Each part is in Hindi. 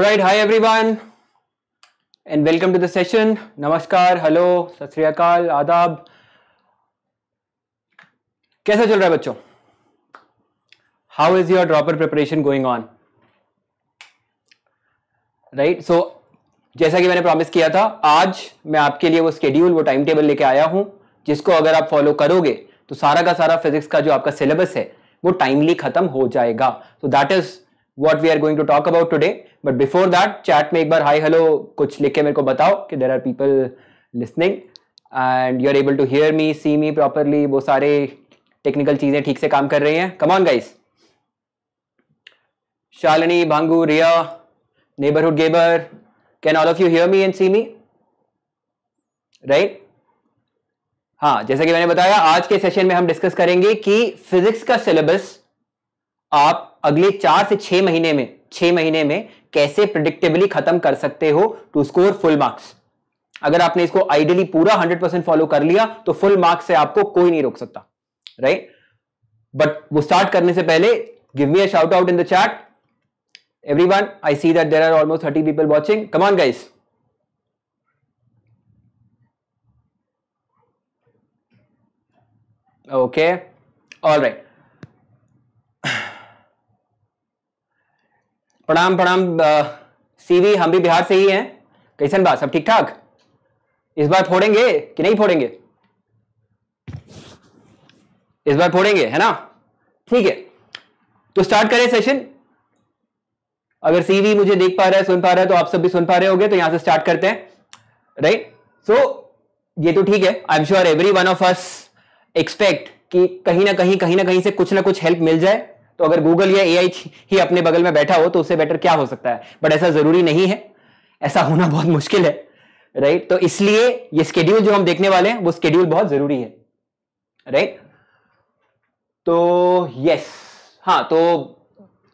right, hi everyone, and welcome to the session. नमस्कार हेलो सत Kal, Adab. कैसा चल रहा है बच्चों how is your dropper preparation going on right so जैसा कि मैंने प्रॉमिस किया था आज मैं आपके लिए वो स्केड्यूल वो टाइम टेबल लेके आया हूं जिसको अगर आप फॉलो करोगे तो सारा का सारा फिजिक्स का जो आपका सिलेबस है वो टाइमली खत्म हो जाएगा तो that is what we are going to talk about today but before that chat में एक बार हाई हेलो कुछ लिख के मेरे को बताओ कि there are people listening and you are able to hear me see me properly वो सारे टेक्निकल चीजें ठीक से काम कर रही हैं come on guys Shalini Bhangu Riya neighbourhood गेबर can all of you hear me and see me right हाँ जैसा कि मैंने बताया आज के सेशन में हम डिस्कस करेंगे कि फिजिक्स का सिलेबस आप अगले चार से छह महीने में छह महीने में कैसे प्रिडिक्टेबली खत्म कर सकते हो टू स्कोर फुल मार्क्स अगर आपने इसको आइडियली पूरा 100 परसेंट फॉलो कर लिया तो फुल मार्क्स से आपको कोई नहीं रोक सकता राइट बट वो स्टार्ट करने से पहले give me a shout out in the chat one I see that there are almost thirty people watching come on guys okay all right प्रणाम प्रणाम सीवी हम भी बिहार से ही हैं कैसन बात सब ठीक ठाक इस बार फोड़ेंगे कि नहीं फोड़ेंगे इस बार फोड़ेंगे है ना ठीक है तो स्टार्ट करें सेशन अगर सीवी मुझे देख पा रहा है सुन पा रहा है तो आप सब भी सुन पा रहे होगे तो यहां से स्टार्ट करते हैं राइट सो so, ये तो ठीक है I am sure every one of us expect कि कहीं ना कहीं कहीं ना कहीं से कुछ ना कुछ हेल्प मिल जाए तो अगर गूगल या ए ही अपने बगल में बैठा हो तो उससे बेटर क्या हो सकता है बट ऐसा जरूरी नहीं है ऐसा होना बहुत मुश्किल है राइट तो इसलिए ये स्केड्यूल जो हम देखने वाले हैं वो स्केड्यूल बहुत जरूरी है राइट तो यस हाँ तो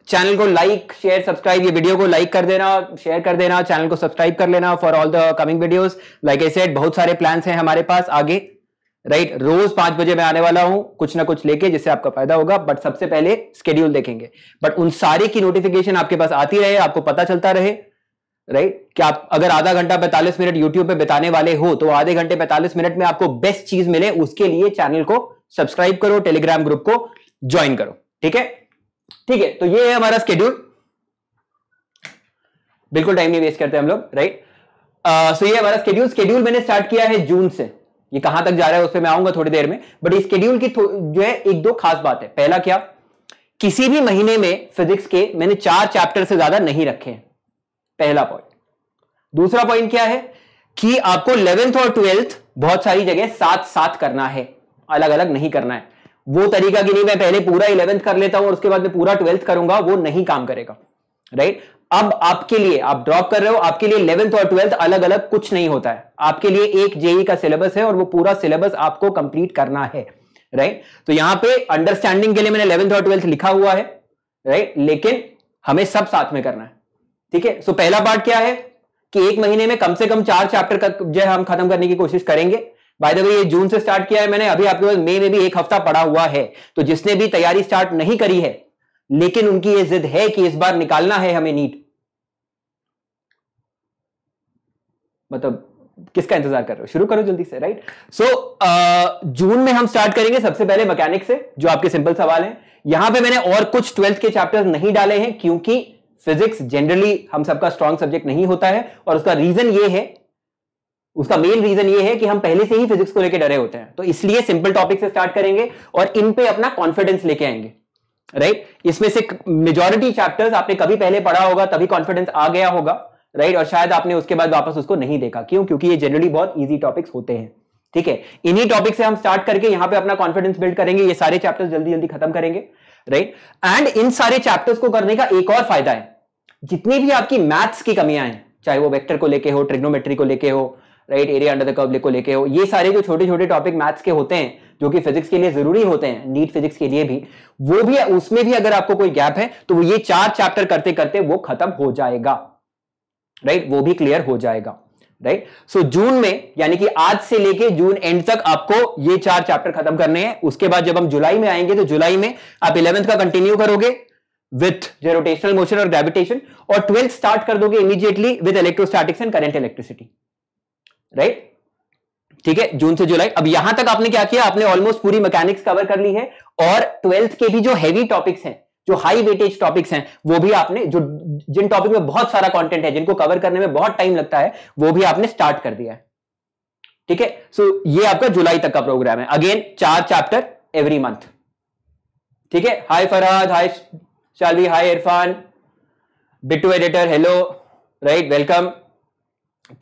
चैनल को लाइक शेयर सब्सक्राइब ये वीडियो को लाइक कर देना शेयर कर देना चैनल को सब्सक्राइब कर लेना for all the coming videos like a set बहुत सारे प्लान्स हैं हमारे पास आगे राइट right? रोज पांच बजे मैं आने वाला हूं कुछ ना कुछ लेके जिससे आपका फायदा होगा बट सबसे पहले स्केड्यूल देखेंगे बट उन सारे की नोटिफिकेशन आपके पास आती रहे आपको पता चलता रहे राइट right? कि आप अगर आधा घंटा पैंतालीस मिनट यूट्यूब पे बिताने वाले हो तो आधे घंटे पैंतालीस मिनट में आपको बेस्ट चीज मिले उसके लिए चैनल को सब्सक्राइब करो टेलीग्राम ग्रुप को ज्वाइन करो ठीक है ठीक है तो ये है हमारा स्केड्यूल बिल्कुल टाइम नहीं वेस्ट करते हम लोग राइट सो ये हमारा स्केड्यूल स्केड्यूल मैंने स्टार्ट किया है जून से ये कहां तक जा रहा है उस पर मैं आऊंगा थोड़ी देर में बट इस स्केड्यूल की जो है एक दो खास बात है पहला क्या किसी भी महीने में फिजिक्स के मैंने चार चैप्टर से ज्यादा नहीं रखे हैं पहला पॉइंट दूसरा पॉइंट क्या है कि आपको इलेवेंथ और ट्वेल्थ बहुत सारी जगह साथ साथ करना है अलग अलग नहीं करना है वो तरीका कि नहीं मैं पहले पूरा इलेवेंथ कर लेता हूं और उसके बाद मैं पूरा ट्वेल्थ करूंगा वो नहीं काम करेगा राइट अब आपके लिए आप ड्रॉप कर रहे हो आपके लिए इलेवेंथ और ट्वेल्थ अलग अलग कुछ नहीं होता है आपके लिए एक जेई e का सिलेबस है और वो पूरा सिलेबस आपको कंप्लीट करना है राइट तो यहां पे अंडरस्टैंडिंग के लिए मैंने इलेवेंथ और ट्वेल्थ लिखा हुआ है राइट लेकिन हमें सब साथ में करना है ठीक है सो पहला पार्ट क्या है कि एक महीने में कम से कम चार चैप्टर जो है हम खत्म करने की कोशिश करेंगे बाय द वे ये जून से स्टार्ट किया है मैंने अभी आपके पास मई में भी एक हफ्ता पड़ा हुआ है तो जिसने भी तैयारी स्टार्ट नहीं करी है लेकिन उनकी ये जिद है कि इस बार निकालना है हमें नीट मतलब किसका इंतजार कर रहे हो शुरू करो जल्दी से राइट सो so, uh, जून में हम स्टार्ट करेंगे सबसे पहले मैकेनिक से जो आपके सिंपल सवाल है यहां पे मैंने और कुछ ट्वेल्थ के चैप्टर्स नहीं डाले हैं क्योंकि फिजिक्स जनरली हम सबका स्ट्रॉन्ग सब्जेक्ट नहीं होता है और उसका रीजन ये है उसका मेन रीजन ये है कि हम पहले से ही फिजिक्स को लेकर डरे होते हैं तो इसलिए सिंपल टॉपिक से स्टार्ट करेंगे और इन पे अपना कॉन्फिडेंस लेके आएंगे राइट right? इसमें से मेजोरिटी चैप्टर्स आपने कभी पहले पढ़ा होगा तभी कॉन्फिडेंस आ गया होगा राइट right? और शायद आपने उसके बाद वापस उसको नहीं देखा क्यों क्योंकि ये जनरली बहुत इजी टॉपिक्स होते हैं ठीक है इन्हीं टॉपिक से हम स्टार्ट करके यहाँ पे अपना कॉन्फिडेंस बिल्ड करेंगे ये सारे चैप्टर्स जल्दी जल्दी खत्म करेंगे राइट right? एंड इन सारे चैप्टर्स को करने का एक और फायदा है जितनी भी आपकी मैथ्स की कमियां हैं चाहे वो वेक्टर को लेके हो ट्रिग्नोमेट्री को लेके हो right area under the curve को लेके हो ये सारे जो छोटे छोटे टॉपिक मैथ्स के होते हैं जो कि फिजिक्स के लिए जरूरी होते हैं नीट फिजिक्स के लिए भी वो भी उसमें भी अगर आपको कोई गैप है तो ये चार चैप्टर करते करते वो खत्म हो जाएगा राइट वो भी क्लियर हो जाएगा राइट सो जून में यानी कि आज से लेके जून एंड तक आपको ये चार चैप्टर खत्म करने हैं उसके बाद जब हम जुलाई में आएंगे तो जुलाई में आप इलेवेंथ का कंटिन्यू करोगे विथ जो रोटेशनल मोशन और ग्रेविटेशन और ट्वेल्थ स्टार्ट कर दोगे immediately with electrostatics and current electricity right ठीक है जून से जुलाई अब यहां तक आपने क्या किया आपने ऑलमोस्ट पूरी मैकेनिक्स कवर कर ली है और ट्वेल्थ के भी जो हैवी टॉपिक्स हैं जो हाई वेटेज टॉपिक्स हैं वो भी आपने जो जिन टॉपिक में बहुत सारा कंटेंट है जिनको कवर करने में बहुत टाइम लगता है वो भी आपने स्टार्ट कर दिया है ठीक है सो ये आपका जुलाई तक का प्रोग्राम है अगेन चार चैप्टर एवरी मंथ ठीक है hi Farad hi Shalvi hi Irfan Bittu editor hello right welcome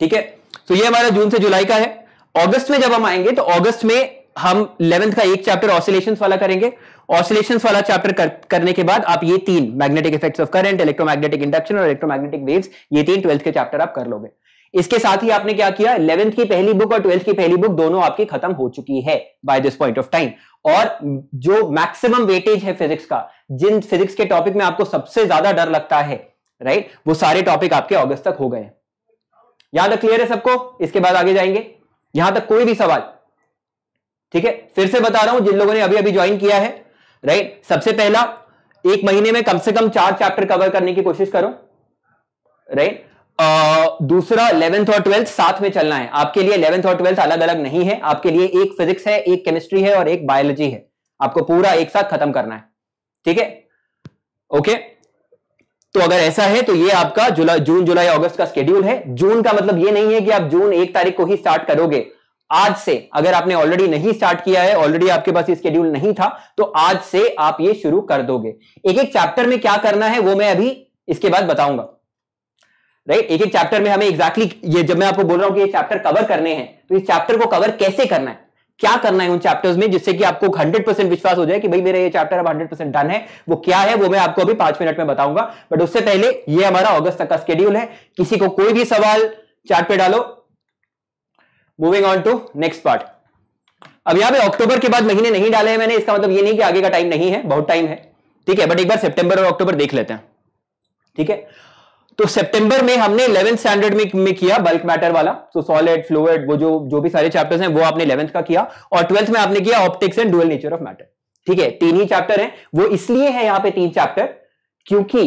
ठीक है तो ये हमारा जून से जुलाई का है अगस्त में जब हम आएंगे तो अगस्त में हम इलेवेंथ का एक चैप्टर ऑसिलेशन वाला करेंगे ऑसिलेशन वाला चैप्टर कर, करने के बाद आप ये तीन magnetic effects of current electromagnetic induction और इलेक्ट्रोमैग्नेटिक वेव्स ये तीन ट्वेल्थ के चैप्टर आप कर लोगे इसके साथ ही आपने क्या किया इलेवंथ की पहली बुक और ट्वेल्थ की पहली बुक दोनों आपकी खत्म हो चुकी है by this point of time और जो मैक्सिमम वेटेज है फिजिक्स का जिन फिजिक्स के टॉपिक में आपको सबसे ज्यादा डर लगता है राइट वो सारे टॉपिक आपके अगस्त तक हो गए याद तक क्लियर है सबको इसके बाद आगे जाएंगे यहां तक कोई भी सवाल ठीक है फिर से बता रहा हूं जिन लोगों ने अभी अभी ज्वाइन किया है राइट सबसे पहला एक महीने में कम से कम चार चैप्टर कवर करने की कोशिश करो राइट दूसरा इलेवेंथ और ट्वेल्थ साथ में चलना है आपके लिए इलेवेंथ और ट्वेल्थ अलग अलग नहीं है आपके लिए एक फिजिक्स है एक केमिस्ट्री है और एक बायोलॉजी है आपको पूरा एक साथ खत्म करना है ठीक है ओके तो अगर ऐसा है तो ये आपका जुला, जून जुलाई अगस्त का स्केड्यूल है जून का मतलब ये नहीं है कि आप जून एक तारीख को ही स्टार्ट करोगे आज से अगर आपने ऑलरेडी नहीं स्टार्ट किया है ऑलरेडी आपके पास स्केड्यूल नहीं था तो आज से आप ये शुरू कर दोगे एक एक चैप्टर में क्या करना है वो मैं अभी इसके बाद बताऊंगा राइट एक एक चैप्टर में हमें एग्जैक्टली exactly ये जब मैं आपको बोल रहा हूं कि ये चैप्टर कवर करने हैं तो इस चैप्टर को कवर कैसे करना है क्या करना है उन चैप्टर्स में जिससे कि आपको 100 परसेंट विश्वास हो जाए कि भाई मेरा ये चैप्टर अब 100 परसेंट डन है वो क्या है वो मैं आपको अभी पांच मिनट में बताऊंगा बट उससे पहले ये हमारा अगस्त तक का स्केड्यूल है किसी को कोई भी सवाल चार्ट पे डालो moving on to next part अब यहां पर अक्टूबर के बाद महीने नहीं डाले हैं मैंने इसका मतलब ये नहीं कि आगे का टाइम नहीं है बहुत टाइम है ठीक है बट एक बार सेप्टेंबर और अक्टूबर देख लेते हैं ठीक है तो सितंबर में हमने इलेवेंथ स्टैंडर्ड में, में किया बल्क मैटर वाला तो सॉलिड फ्लूड वो जो जो भी सारे चैप्टर्स हैं वो आपने इलेवंथ का किया और ट्वेल्थ में आपने किया optics and dual nature of matter ठीक है तीन ही चैप्टर हैं वो इसलिए है यहां पे तीन चैप्टर क्योंकि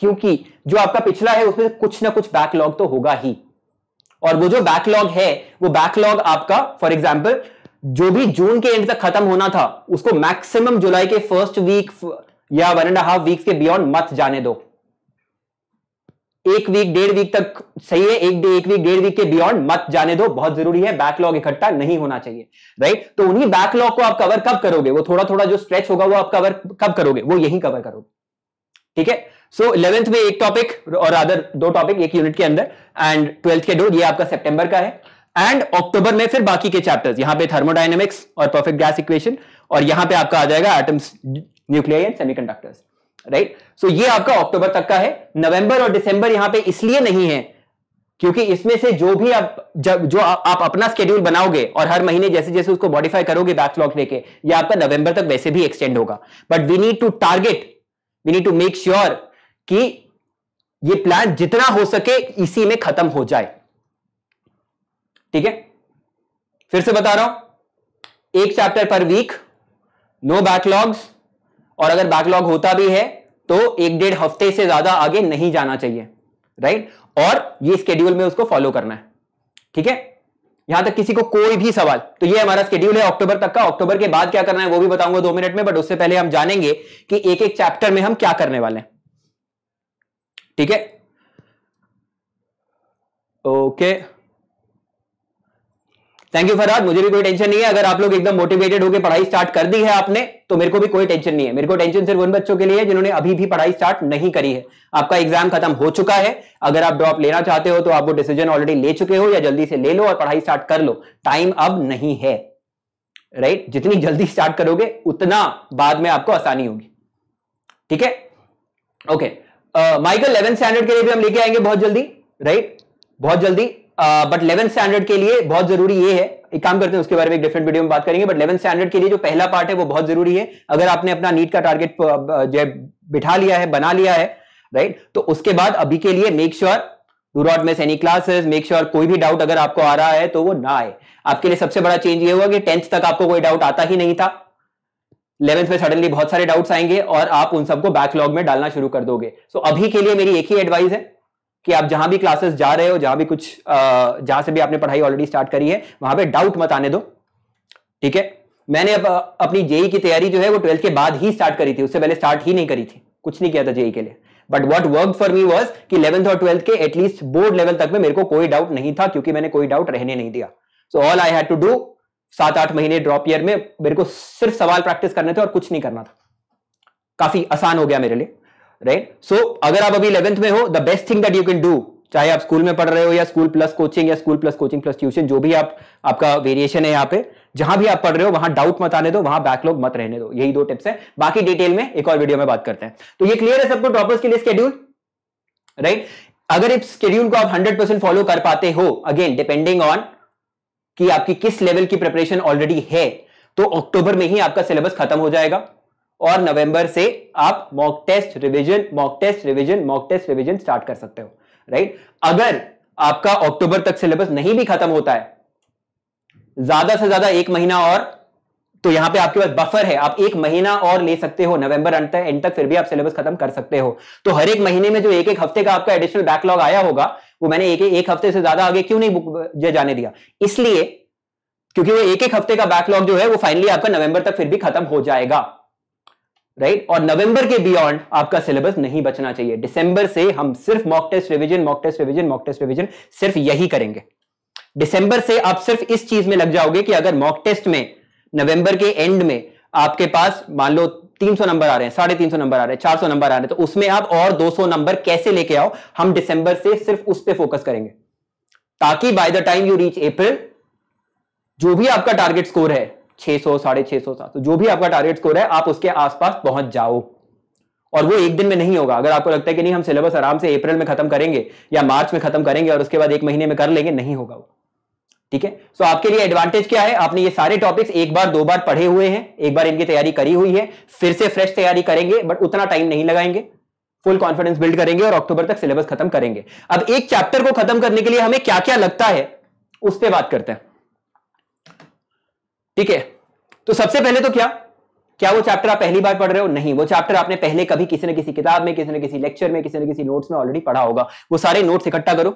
क्योंकि जो आपका पिछला है उसमें कुछ ना कुछ बैकलॉग तो होगा ही और वो जो बैकलॉग है वो बैकलॉग आपका फॉर एग्जाम्पल जो भी जून के एंड तक खत्म होना था उसको मैक्सिमम जुलाई के फर्स्ट वीक या वन एंड हाफ वीक्स के बियॉन्ड मत जाने दो एक वीक डेढ़ वीक तक सही है एक एक वीक डेढ़ वीक के बियॉन्ड मत जाने दो बहुत जरूरी है बैकलॉग इकट्ठा नहीं होना चाहिए राइट तो उन्हीं बैकलॉग को आप कवर कब करोगे वो थोड़ा थोड़ा जो स्ट्रेच होगा वो आप कवर कब करोगे वो यही कवर करोगे ठीक है सो इलेवेंथ में एक टॉपिक और अदर दो टॉपिक एक यूनिट के अंदर एंड ट्वेल्थ के डोर ये आपका सेप्टेंबर का है एंड अक्टूबर में फिर बाकी के चैप्टर्स यहां पे थर्मोडाइनमिक्स और परफेक्ट गैस इक्वेशन और यहां पे आपका आ जाएगा atoms nuclear and semiconductors right so ये आपका अक्टूबर तक का है नवंबर और दिसंबर यहां पे इसलिए नहीं है क्योंकि इसमें से जो भी आप जब जो आ, आप अपना स्केड्यूल बनाओगे और हर महीने जैसे जैसे उसको मॉडिफाई करोगे बैकलॉग लेके ये आपका नवंबर तक वैसे भी एक्सटेंड होगा but we need to target we need to make sure कि ये प्लान जितना हो सके इसी में खत्म हो जाए ठीक है फिर से बता रहा हूं एक चैप्टर पर वीक नो बैकलॉग्स और अगर बैकलॉग होता भी है तो एक डेढ़ हफ्ते से ज्यादा आगे नहीं जाना चाहिए राइट और ये स्केड्यूल में उसको फॉलो करना है ठीक है यहां तक किसी को कोई भी सवाल तो ये हमारा स्केड्यूल है अक्टूबर तक का अक्टूबर के बाद क्या करना है वो भी बताऊंगा दो मिनट में बट उससे पहले हम जानेंगे कि एक एक चैप्टर में हम क्या करने वाले हैं ठीक है okay okay. Thank you Farhad मुझे भी कोई टेंशन नहीं है अगर आप लोग एकदम मोटिवेटेड होकर पढ़ाई स्टार्ट कर दी है आपने तो मेरे को भी कोई टेंशन नहीं है मेरे को टेंशन सिर्फ उन बच्चों के लिए है जिन्होंने अभी भी पढ़ाई स्टार्ट नहीं करी है आपका एग्जाम खत्म हो चुका है अगर आप ड्रॉप लेना चाहते हो तो आप वो डिसीजन ऑलरेडी ले चुके हो या जल्दी से ले लो और पढ़ाई स्टार्ट कर लो टाइम अब नहीं है राइट right? जितनी जल्दी स्टार्ट करोगे उतना बाद में आपको आसानी होगी ठीक है ओके माइकल इलेवन स्टैंडर्ड के लिए भी हम लेके आएंगे बहुत जल्दी राइट right? बहुत जल्दी बट इलेवन स्टैंडर्ड के लिए बहुत जरूरी ये है एक काम करते हैं उसके बारे में एक डिफरेंट वीडियो में बात करेंगे बट इलेवन स्टैंडर्ड के लिए जो पहला पार्ट है वो बहुत जरूरी है अगर आपने अपना नीट का टारगेट जो है बिठा लिया है बना लिया है राइट तो उसके बाद अभी के लिए make sure do not miss any classes make sure कोई भी डाउट अगर आपको आ रहा है तो वो ना आए आपके लिए सबसे बड़ा चेंज ये हुआ कि टेंथ तक आपको कोई डाउट आता ही नहीं था इलेवेंथ में सडनली बहुत सारे डाउट्स आएंगे और आप उन सबको बैकलॉग में डालना शुरू कर दोगे सो so, अभी के लिए मेरी एक ही एडवाइस है कि आप जहां भी क्लासेस जा रहे हो जहां भी कुछ जहां से भी आपने पढ़ाई ऑलरेडी स्टार्ट करी है वहां पे डाउट मत आने दो ठीक है मैंने अब अपनी जेई e की तैयारी जो है वो ट्वेल्थ के बाद ही स्टार्ट करी थी उससे पहले स्टार्ट ही नहीं करी थी कुछ नहीं किया था जेई e के लिए but what work for me was कि इलेवंथ और ट्वेल्थ के एटलीस्ट बोर्ड लेवल तक में मेरे को कोई डाउट नहीं था क्योंकि मैंने कोई डाउट रहने नहीं दिया so all I had to do सात आठ महीने ड्रॉप ईयर में मेरे को सिर्फ सवाल प्रैक्टिस करने थे और कुछ नहीं करना था काफी आसान हो गया मेरे लिए राइट सो अगर आप अभी इलेवंथ में हो the best thing that you can do चाहे आप स्कूल में पढ़ रहे हो या स्कूल प्लस कोचिंग या school plus coaching plus tuition जो भी आप आपका वेरिएशन है यहाँ पे जहां भी आप पढ़ रहे हो वहां डाउट मत आने दो वहां बैकलॉग मत रहने दो यही दो टिप्स है बाकी डिटेल में एक और वीडियो में बात करते हैं तो ये क्लियर है सबको टॉपर्स के लिए स्केड्यूल राइट अगर इस स्केड्यूल को आप हंड्रेड परसेंट फॉलो कर पाते हो अगेन डिपेंडिंग ऑन कि आपकी किस लेवल की प्रिपरेशन ऑलरेडी है तो अक्टूबर में ही आपका सिलेबस खत्म हो जाएगा और नवंबर से आप mock test revision mock test revision mock test revision start कर सकते हो राइट अगर आपका अक्टूबर तक सिलेबस नहीं भी खत्म होता है ज्यादा से ज्यादा एक महीना और तो यहां पे आपके पास बफर है आप एक महीना और ले सकते हो नवंबर अंत तक एंड तक फिर भी आप सिलेबस खत्म कर सकते हो तो हर एक महीने में जो एक एक हफ्ते का आपका एडिशनल बैकलॉग आया होगा वो मैंने एक एक हफ्ते से ज्यादा आगे क्यों नहीं जाने दिया इसलिए क्योंकि वो एक एक हफ्ते का बैकलॉग जो है वो फाइनली आपका नवंबर तक फिर भी खत्म हो जाएगा राइट और नवंबर के बियॉन्ड आपका सिलेबस नहीं बचना चाहिए दिसंबर से हम सिर्फ mock test revision mock test revision mock test revision सिर्फ यही करेंगे दिसंबर से आप सिर्फ इस चीज में लग जाओगे कि अगर मॉक टेस्ट में नवंबर के एंड में आपके पास मान लो 300 नंबर आ रहे हैं साढ़े तीन नंबर आ रहे हैं 400 नंबर आ रहे हैं तो उसमें आप और 200 नंबर कैसे लेके आओ हम दिसंबर से सिर्फ उस पर फोकस करेंगे ताकि by the time you reach April जो भी आपका टारगेट स्कोर है छे सौ साढ़े छह सौ सात सौ जो भी आपका टारगेट स्कोर है आप उसके आसपास पहुंच जाओ और वो एक दिन में नहीं होगा अगर आपको लगता है कि नहीं हम सिलेबस आराम से अप्रैल में खत्म करेंगे या मार्च में खत्म करेंगे और उसके बाद एक महीने में कर लेंगे नहीं होगा वो ठीक है सो आपके लिए एडवांटेज क्या है आपने ये सारे टॉपिक्स एक बार दो बार पढ़े हुए हैं एक बार इनकी तैयारी करी हुई है फिर से फ्रेश तैयारी करेंगे बट उतना टाइम नहीं लगाएंगे फुल कॉन्फिडेंस बिल्ड करेंगे और अक्टूबर तक सिलेबस खत्म करेंगे अब एक चैप्टर को खत्म करने के लिए हमें क्या क्या लगता है उस पर बात करते हैं ठीक है तो सबसे पहले तो क्या क्या वो चैप्टर आप पहली बार पढ़ रहे हो नहीं वो चैप्टर आपने पहले कभी किसी न किसी किताब में किसी न किसी लेक्चर में किसी न किसी नोट्स में ऑलरेडी पढ़ा होगा वो सारे नोट्स इकट्ठा करो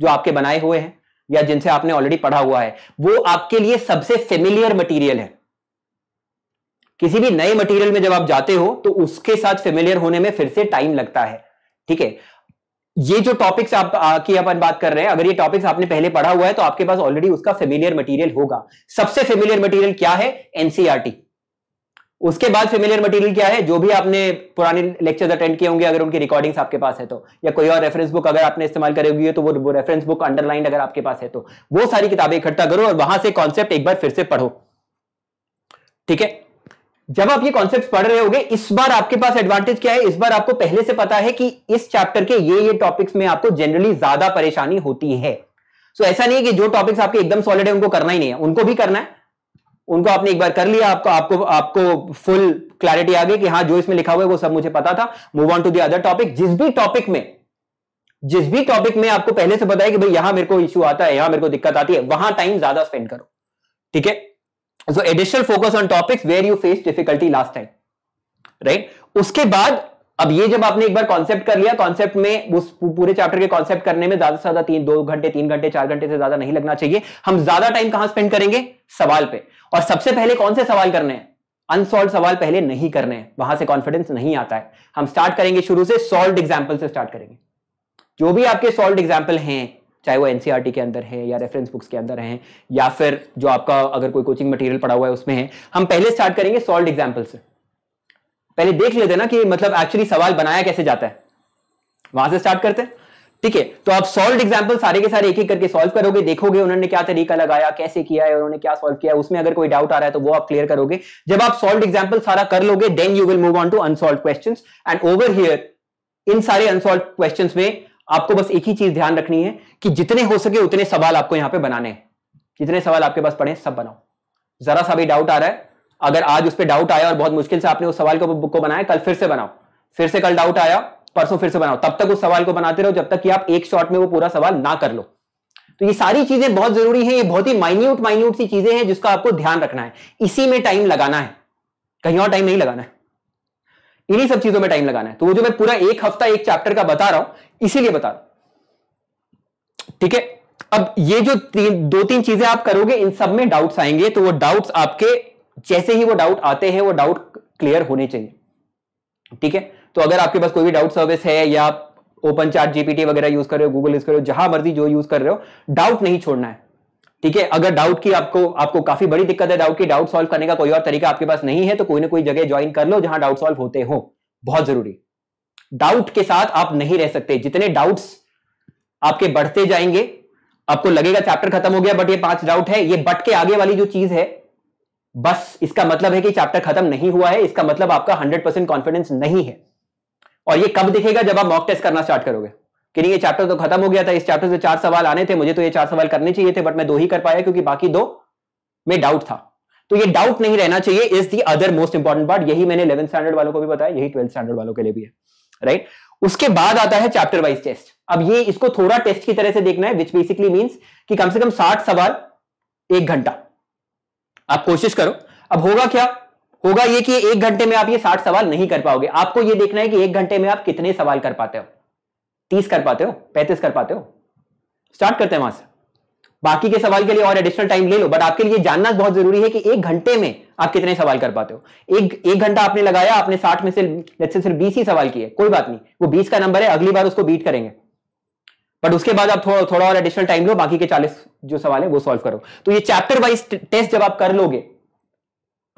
जो आपके बनाए हुए हैं या जिनसे आपने ऑलरेडी पढ़ा हुआ है वो आपके लिए सबसे फेमिलियर मटीरियल है किसी भी नए मटीरियल में जब आप जाते हो तो उसके साथ फेमिलियर होने में फिर से टाइम लगता है ठीक है ये जो टॉपिक्स आप की अपन बात कर रहे हैं अगर ये टॉपिक्स आपने पहले पढ़ा हुआ है तो आपके पास ऑलरेडी उसका फेमिलियर मटेरियल होगा सबसे फेमिलियर मटेरियल क्या है एनसीआरटी e उसके बाद फेमिलियर मटेरियल क्या है जो भी आपने पुराने लेक्चर्स अटेंड किए होंगे अगर उनकी रिकॉर्डिंग्स आपके पास है तो या कोई और रेफरेंस बुक अगर आपने इस्तेमाल करे हुई है तो वो रेफरेंस बुक अंडरलाइन अगर आपके पास है तो वो सारी किताबें इकट्ठा करो और वहां से कॉन्सेप्ट एक बार फिर से पढ़ो ठीक है जब आप ये कॉन्सेप्ट पढ़ रहे होंगे इस बार आपके पास एडवांटेज क्या है इस बार आपको पहले से पता है कि इस चैप्टर के ये ये टॉपिक्स में आपको जनरली ज्यादा परेशानी होती है सो so, ऐसा नहीं है कि जो टॉपिक्स आपके एकदम सॉलिड है उनको करना ही नहीं है उनको भी करना है उनको आपने एक बार कर लिया आपको आपको आपको फुल क्लैरिटी आ गई कि हाँ जो इसमें लिखा हुआ है वो सब मुझे पता था move on to the other topic जिस भी टॉपिक में जिस भी टॉपिक में आपको पहले से पता है कि भाई यहां मेरे को इश्यू आता है यहां मेरे को दिक्कत आती है वहां टाइम ज्यादा स्पेंड करो ठीक है so additional focus on topics where you faced difficulty last time right uske baad अब ये जब आपने एक बार कॉन्सेप्ट कर लिया कॉन्सेप्ट में उस पूरे चैप्टर के कॉन्सेप्ट करने में ज्यादा से ज्यादा तीन दो घंटे तीन घंटे चार घंटे से ज्यादा नहीं लगना चाहिए हम ज्यादा टाइम कहां स्पेंड करेंगे सवाल पे और सबसे पहले कौन से सवाल करने हैं अनसॉल्व सवाल पहले नहीं करने हैं वहां से कॉन्फिडेंस नहीं आता है हम स्टार्ट करेंगे शुरू से सॉल्व एग्जाम्पल से स्टार्ट करेंगे जो भी आपके सॉल्व एग्जाम्पल हैं चाहे वो एनसीआर e के अंदर है या रेफरेंस बुक्स के अंदर है या फिर जो आपका अगर कोई कोचिंग मटेरियल पड़ा हुआ है उसमें है हम पहले स्टार्ट करेंगे सॉल्व एग्जाम्पल से पहले देख लेते ना कि मतलब एक्चुअली सवाल बनाया कैसे जाता है वहां से स्टार्ट करते हैं ठीक है तो आप सॉल्व एग्जाम्पल सारे के सारे एक एक करके सॉल्व करोगे देखोगे उन्होंने क्या तरीका लगाया कैसे किया है उन्होंने क्या सॉल्व किया उसमें अगर कोई डाउट आ रहा है तो वो आप क्लियर करोगे जब आप सॉल्व एग्जाम्पल सारा कर लोगे then you will move on to unsolved question and over here इन सारे अनसॉल्व क्वेश्चन में आपको बस एक ही चीज ध्यान रखनी है कि जितने हो सके उतने सवाल आपको यहां पे बनाने हैं जितने सवाल आपके पास पड़े सब बनाओ जरा सा भी डाउट आ रहा है अगर आज उस पर डाउट आया और बहुत मुश्किल से आपने उस सवाल को, को बनाया कल फिर से बनाओ फिर से कल डाउट आया परसों फिर से बनाओ तब तक उस सवाल को बनाते रहो जब तक कि आप एक शॉट में वो पूरा सवाल ना कर लो तो ये सारी चीजें बहुत जरूरी हैं ये बहुत ही माइन्यूट माइन्यूट सी चीजें हैं जिसका आपको ध्यान रखना है इसी में टाइम लगाना है कहीं और टाइम नहीं लगाना है इन्हीं सब चीजों में टाइम लगाना है तो वो जो मैं पूरा एक हफ्ता एक चैप्टर का बता रहा हूं इसीलिए बता रहा ठीक है अब ये जो ती, दो तीन चीजें आप करोगे इन सब में डाउट्स आएंगे तो वो डाउट्स आपके जैसे ही वो डाउट आते हैं वो डाउट क्लियर होने चाहिए ठीक है तो अगर आपके पास कोई भी डाउट सर्विस है या आप ओपन चार्ट जीपीटी वगैरह यूज कर रहे हो गूगल यूज कर रहे हो जहां मर्जी जो यूज कर रहे हो डाउट नहीं छोड़ना है ठीक है अगर डाउट की आपको आपको काफी बड़ी दिक्कत है डाउट की डाउट सॉल्व करने का कोई और तरीका आपके पास नहीं है तो कोई ना कोई जगह ज्वाइन कर लो जहां डाउट सॉल्व होते हो बहुत जरूरी डाउट के साथ आप नहीं रह सकते जितने डाउट्स आपके बढ़ते जाएंगे आपको लगेगा चैप्टर खत्म हो गया बट ये पांच डाउट है ये बट के आगे वाली जो चीज है बस इसका मतलब है कि चैप्टर खत्म नहीं हुआ है इसका मतलब आपका हंड्रेड परसेंट कॉन्फिडेंस नहीं है और ये कब दिखेगा जब आप मॉक टेस्ट करना स्टार्ट करोगे कि नहीं ये चैप्टर तो खत्म हो गया था इस चैप्टर से चार सवाल आने थे मुझे तो ये चार सवाल करने चाहिए थे बट मैं दो ही कर पाया क्योंकि बाकी दो में डाउट था तो ये डाउट नहीं रहना चाहिए is the other most important part यही मैंने इलेवन स्टैंडर्ड वालों को भी बताया यही ट्वेल्थ स्टैंडर्ड वालों के लिए भी है राइट उसके बाद आता है चैप्टर वाइज टेस्ट अब ये इसको थोड़ा टेस्ट की तरह से देखना है विच बेसिकली मीन्स कि कम से कम साठ सवाल एक घंटा आप कोशिश करो अब होगा क्या होगा ये कि एक घंटे में आप ये साठ सवाल नहीं कर पाओगे आपको ये देखना है कि एक घंटे में आप कितने सवाल कर पाते हो तीस कर पाते हो पैंतीस कर पाते हो स्टार्ट करते हैं वहां से बाकी के सवाल के लिए और एडिशनल टाइम ले लो बट आपके लिए जानना बहुत जरूरी है कि एक घंटे में आप कितने सवाल कर पाते हो एक एक घंटा आपने लगाया आपने साठ में से जैसे सिर्फ बीस ही सवाल किए कोई बात नहीं वो बीस का नंबर है अगली बार उसको बीट करेंगे बट उसके बाद आप थोड़ा थोड़ा और एडिशनल टाइम लो बाकी के चालीस जो सवाल है वो सॉल्व करो तो ये चैप्टर वाइज टेस्ट जब आप कर लोगे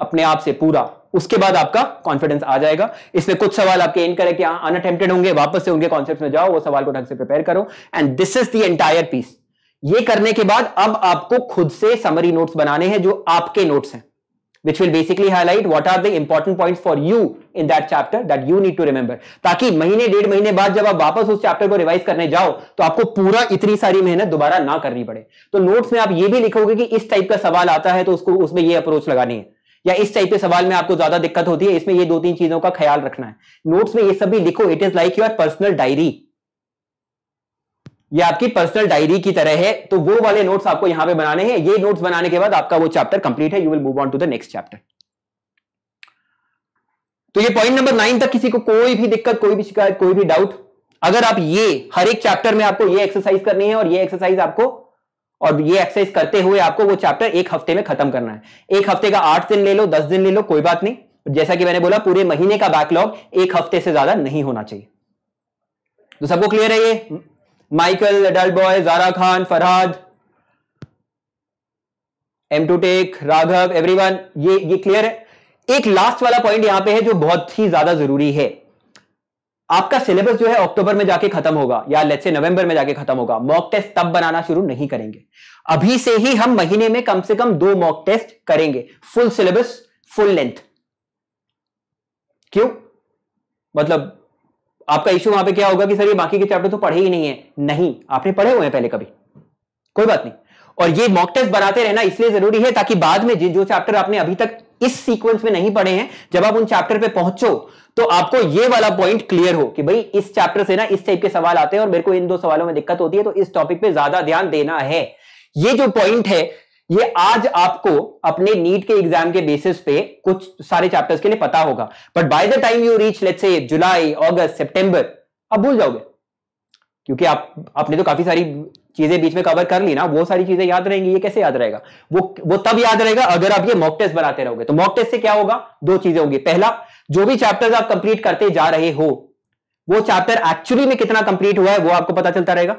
अपने आप से पूरा उसके बाद आपका कॉन्फिडेंस आ जाएगा इसमें कुछ सवाल आपके करें कि अनअटेम्प्टेड होंगे वापस से उनके कॉन्सेप्ट में जाओ वो सवाल को ढंग से प्रिपेयर करो and this is the entire piece ये करने के बाद अब आपको खुद से समरी नोट्स बनाने हैं जो आपके नोट्स हैं which will basically highlight what are the important points for you in that chapter that you need to remember taki mahine ded mahine baad jab aap wapas us chapter ko revise karne jao to aapko pura itni sari mehnat dobara na karni pade to notes mein aap ye bhi likhoge ki is type ka sawal aata hai to usko usme ye approach lagani hai या इस टाइप के सवाल में आपको ज्यादा दिक्कत होती है इसमें ये दो तीन चीजों का ख्याल रखना है नोट्स में ये सब भी लिखो it is like your personal diary ये आपकी पर्सनल डायरी की तरह है तो वो वाले नोट्स आपको यहां पे बनाने हैं ये नोट्स बनाने के बाद आपका वो चैप्टर कंप्लीट है you will move on to the next chapter तो ये पॉइंट नंबर नाइन तक किसी को कोई भी दिक्कत कोई भी शिकायत कोई भी डाउट अगर आप ये हर एक चैप्टर में आपको ये एक्सरसाइज करनी है और ये एक्सरसाइज आपको और ये एक्सरसाइज करते हुए आपको वो चैप्टर एक हफ्ते में खत्म करना है एक हफ्ते का आठ दिन ले लो दस दिन ले लो कोई बात नहीं जैसा कि मैंने बोला पूरे महीने का बैकलॉग एक हफ्ते से ज्यादा नहीं होना चाहिए तो सबको क्लियर है ये माइकल अडल बॉय जारा खान फरहाद एम टू टेक राघव एवरीवन ये ये क्लियर है एक लास्ट वाला पॉइंट यहां पे है जो बहुत ही ज्यादा जरूरी है आपका सिलेबस जो है अक्टूबर में जाके खत्म होगा या लेट से नवंबर में जाके खत्म होगा मॉक टेस्ट तब बनाना शुरू नहीं करेंगे अभी से ही हम महीने में कम से कम दो मॉक टेस्ट करेंगे फुल सिलेबस फुल लेंथ क्यों मतलब आपका इश्यू वहां पे क्या होगा कि सर ये बाकी के चैप्टर तो पढ़े ही नहीं है नहीं आपने पढ़े हुए हैं पहले कभी कोई बात नहीं और ये मॉक टेस्ट बनाते रहना इसलिए जरूरी है ताकि बाद में जो चैप्टर आपने अभी तक इस सीक्वेंस में नहीं पढ़े हैं जब आप उन चैप्टर पे पहुंचो तो आपको ये वाला पॉइंट क्लियर हो कि भाई इस चैप्टर से ना इस टाइप के सवाल आते हैं और मेरे को इन दो सवालों में दिक्कत होती है तो इस टॉपिक पे ज्यादा ध्यान देना है ये जो पॉइंट है ये आज आपको अपने नीट के एग्जाम के बेसिस पे कुछ सारे चैप्टर्स के लिए पता होगा but by the time you reach let's say July अगस्त सितंबर आप भूल जाओगे क्योंकि आप आपने तो काफी सारी चीजें बीच में कवर कर ली ना वो सारी चीजें याद रहेंगी ये कैसे याद रहेगा वो वो तब याद रहेगा अगर आप ये मॉक टेस्ट बनाते रहोगे तो मॉक टेस्ट से क्या होगा दो चीजें होंगी पहला जो भी चैप्टर्स आप कंप्लीट करते जा रहे हो वो चैप्टर एक्चुअली में कितना कंप्लीट हुआ है वो आपको पता चलता रहेगा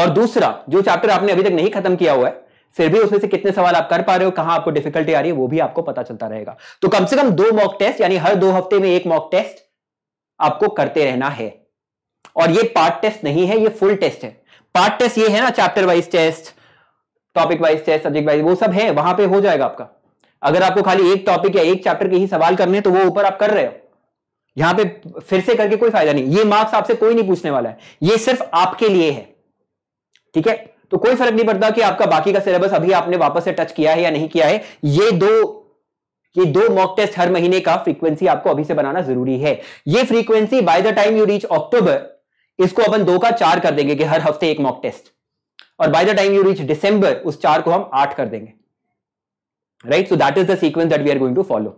और दूसरा जो चैप्टर आपने अभी तक नहीं खत्म किया हुआ है फिर भी उसमें से कितने सवाल आप कर पा रहे हो कहां आपको डिफिकल्टी आ रही है वो भी आपको पता चलता रहेगा तो कम से कम दो मॉक टेस्ट यानी हर दो हफ्ते में एक मॉक टेस्ट आपको करते रहना है और ये पार्ट टेस्ट नहीं है ये फुल टेस्ट है पार्ट टेस्ट ये है ना chapter wise test topic wise test subject wise वो सब है वहां पे हो जाएगा आपका अगर आपको खाली एक टॉपिक या एक चैप्टर के ही सवाल करने तो वो ऊपर आप कर रहे हो यहां पे फिर से करके कोई फायदा नहीं ये मार्क्स आपसे कोई नहीं पूछने वाला है ये सिर्फ आपके लिए है ठीक है तो कोई फर्क नहीं पड़ता कि आपका बाकी का सिलेबस अभी आपने वापस से टच किया है या नहीं किया है ये दो ये दो मॉक टेस्ट हर महीने का फ्रीक्वेंसी आपको अभी से बनाना जरूरी है ये frequency by the time you reach October इसको अपन दो का चार कर देंगे कि हर हफ्ते एक मॉक टेस्ट और by the time you reach December उस चार को हम आठ कर देंगे right so that is the sequence that we are going to follow